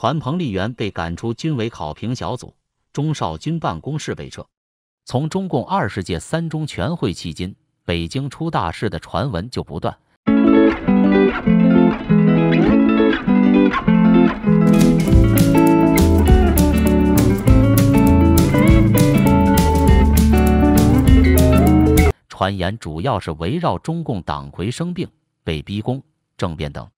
传彭丽媛被赶出军委考评小组，钟少军办公室被撤。从中共二十届三中全会迄今，北京出大事的传闻就不断。传言主要是围绕中共党魁生病、被逼宫、政变等，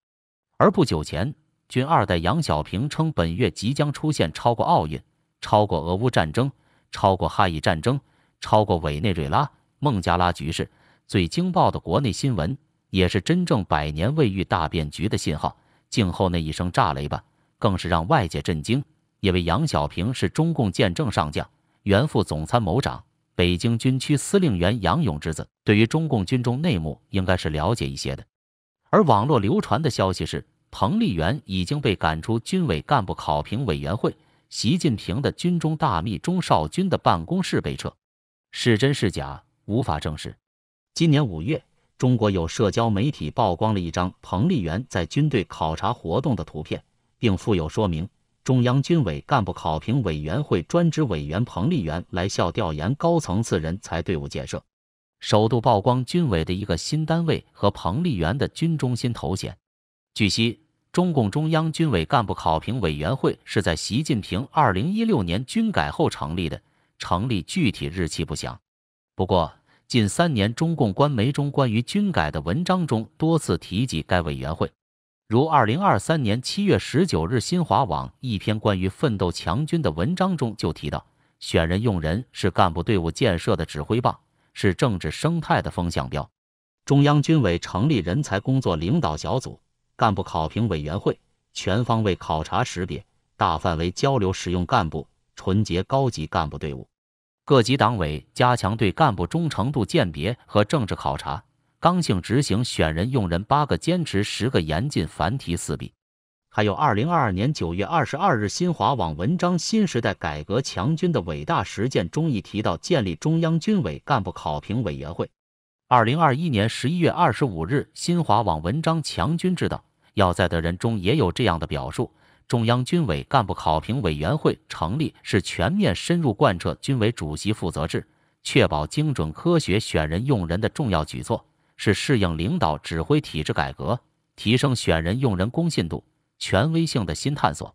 而不久前。军二代杨小平称，本月即将出现超过奥运、超过俄乌战争、超过哈伊战争、超过委内瑞拉、孟加拉局势最惊爆的国内新闻，也是真正百年未遇大变局的信号。静候那一声炸雷吧！更是让外界震惊，因为杨小平是中共建政上将、原副总参谋长、北京军区司令员杨勇之子，对于中共军中内幕应该是了解一些的。而网络流传的消息是。彭丽媛已经被赶出军委干部考评委员会，习近平的军中大秘钟少军的办公室被撤，是真是假无法证实。今年五月，中国有社交媒体曝光了一张彭丽媛在军队考察活动的图片，并附有说明：中央军委干部考评委员会专职委员彭丽媛来校调研高层次人才队伍建设，首度曝光军委的一个新单位和彭丽媛的军中心头衔。据悉，中共中央军委干部考评委员会是在习近平2016年军改后成立的，成立具体日期不详。不过，近三年中共官媒中关于军改的文章中多次提及该委员会。如2023年7月19日新华网一篇关于奋斗强军的文章中就提到，选人用人是干部队伍建设的指挥棒，是政治生态的风向标。中央军委成立人才工作领导小组。干部考评委员会全方位考察识别，大范围交流使用干部，纯洁高级干部队伍。各级党委加强对干部忠诚度鉴别和政治考察，刚性执行选人用人八个坚持、十个严禁、繁体四必。还有二零二二年九月二十二日新华网文章《新时代改革强军的伟大实践》中，一提到建立中央军委干部考评委员会。二零二一年十一月二十五日新华网文章《强军之道》。要在的人中也有这样的表述：中央军委干部考评委员会成立是全面深入贯彻军委主席负责制，确保精准科学选人用人的重要举措，是适应领导指挥体制改革、提升选人用人公信度权威性的新探索。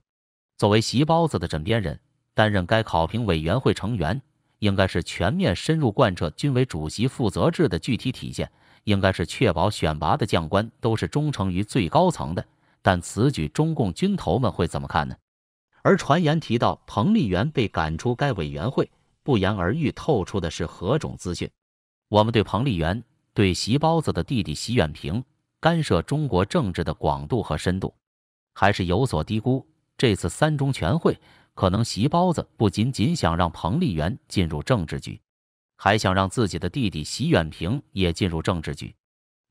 作为席包子的枕边人，担任该考评委员会成员，应该是全面深入贯彻军委主席负责制的具体体现。应该是确保选拔的将官都是忠诚于最高层的，但此举中共军头们会怎么看呢？而传言提到彭丽媛被赶出该委员会，不言而喻透出的是何种资讯？我们对彭丽媛对席包子的弟弟席远平干涉中国政治的广度和深度，还是有所低估。这次三中全会，可能席包子不仅仅想让彭丽媛进入政治局。还想让自己的弟弟习远平也进入政治局，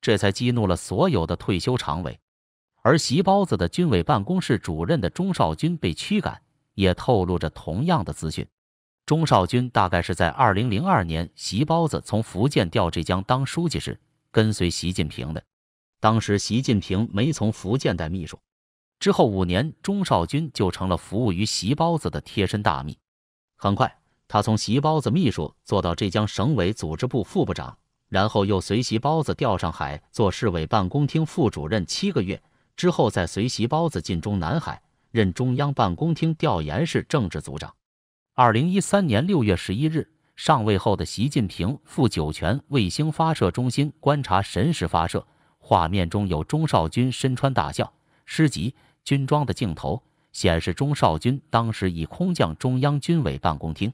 这才激怒了所有的退休常委。而习包子的军委办公室主任的钟少军被驱赶，也透露着同样的资讯。钟少军大概是在2002年，习包子从福建调浙江当书记时，跟随习近平的。当时习近平没从福建带秘书，之后五年，钟少军就成了服务于习包子的贴身大秘。很快。他从习包子秘书做到浙江省委组织部副部长，然后又随习包子调上海做市委办公厅副主任七个月，之后再随习包子进中南海任中央办公厅调研室政治组长。二零一三年六月十一日，上位后的习近平赴酒泉卫星发射中心观察神石发射，画面中有钟少军身穿大校、师级军装的镜头，显示钟少军当时已空降中央军委办公厅。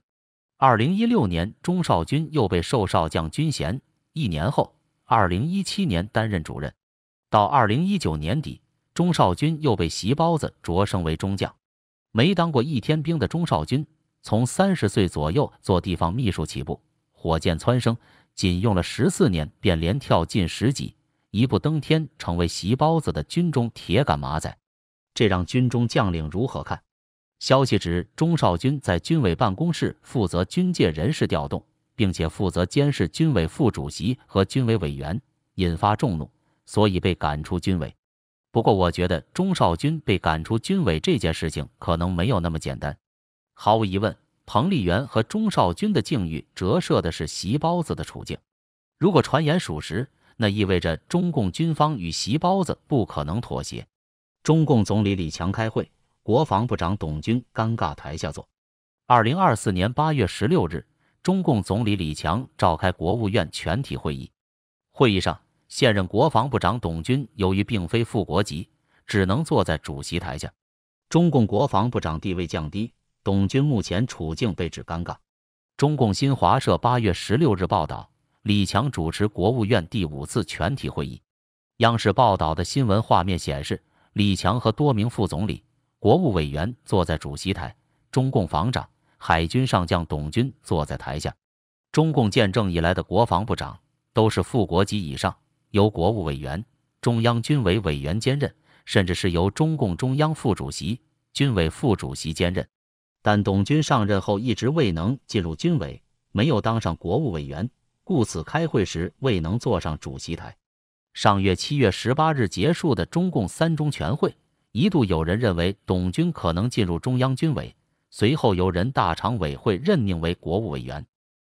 二零一六年，钟少军又被授少将军衔。一年后，二零一七年担任主任。到二零一九年底，钟少军又被习包子擢升为中将。没当过一天兵的钟少军，从三十岁左右做地方秘书起步，火箭蹿升，仅用了十四年便连跳近十级，一步登天，成为习包子的军中铁杆马仔。这让军中将领如何看？消息指钟少军在军委办公室负责军界人事调动，并且负责监视军委副主席和军委委员，引发众怒，所以被赶出军委。不过，我觉得钟少军被赶出军委这件事情可能没有那么简单。毫无疑问，彭丽媛和钟少军的境遇折射的是席包子的处境。如果传言属实，那意味着中共军方与席包子不可能妥协。中共总理李强开会。国防部长董军尴尬台下坐。二零二四年八月十六日，中共总理李强召开国务院全体会议。会议上，现任国防部长董军由于并非副国级，只能坐在主席台下。中共国防部长地位降低，董军目前处境被指尴尬。中共新华社八月十六日报道，李强主持国务院第五次全体会议。央视报道的新闻画面显示，李强和多名副总理。国务委员坐在主席台，中共防长、海军上将董军坐在台下。中共建政以来的国防部长都是副国级以上，由国务委员、中央军委委员兼任，甚至是由中共中央副主席、军委副主席兼任。但董军上任后一直未能进入军委，没有当上国务委员，故此开会时未能坐上主席台。上月七月十八日结束的中共三中全会。一度有人认为董军可能进入中央军委，随后由人大常委会任命为国务委员，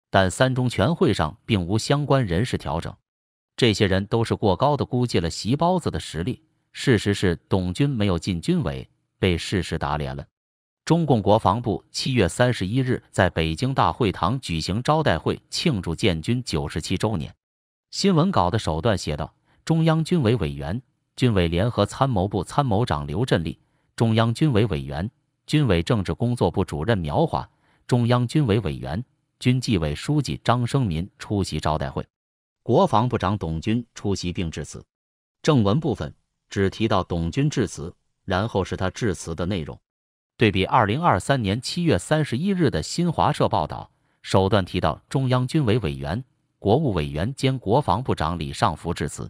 但三中全会上并无相关人事调整。这些人都是过高的估计了席包子的实力。事实是董军没有进军委，被事实打脸了。中共国防部七月三十一日在北京大会堂举行招待会，庆祝建军九十七周年。新闻稿的首段写道：“中央军委委员。”军委联合参谋部参谋长刘振立、中央军委委员、军委政治工作部主任苗华、中央军委委员、军纪委书记张生民出席招待会，国防部长董军出席并致辞。正文部分只提到董军致辞，然后是他致辞的内容。对比2023年7月31日的新华社报道，首段提到中央军委委员、国务委员兼国防部长李尚福致辞。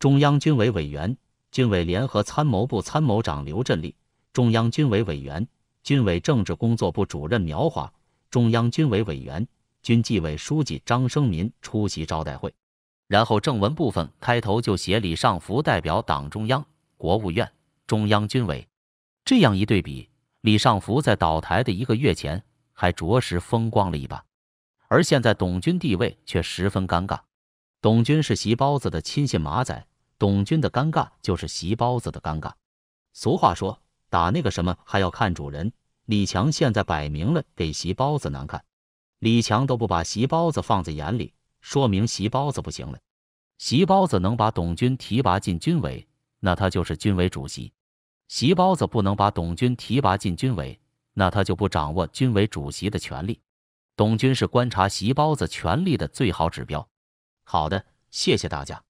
中央军委委员、军委联合参谋部参谋长刘振立，中央军委委员、军委政治工作部主任苗华，中央军委委员、军纪委书记张生民出席招待会。然后正文部分开头就写李尚福代表党中央、国务院、中央军委。这样一对比，李尚福在倒台的一个月前还着实风光了一把，而现在董军地位却十分尴尬。董军是席包子的亲信马仔。董军的尴尬就是席包子的尴尬。俗话说，打那个什么还要看主人。李强现在摆明了给席包子难看，李强都不把席包子放在眼里，说明席包子不行了。席包子能把董军提拔进军委，那他就是军委主席；席包子不能把董军提拔进军委，那他就不掌握军委主席的权力。董军是观察席包子权力的最好指标。好的，谢谢大家。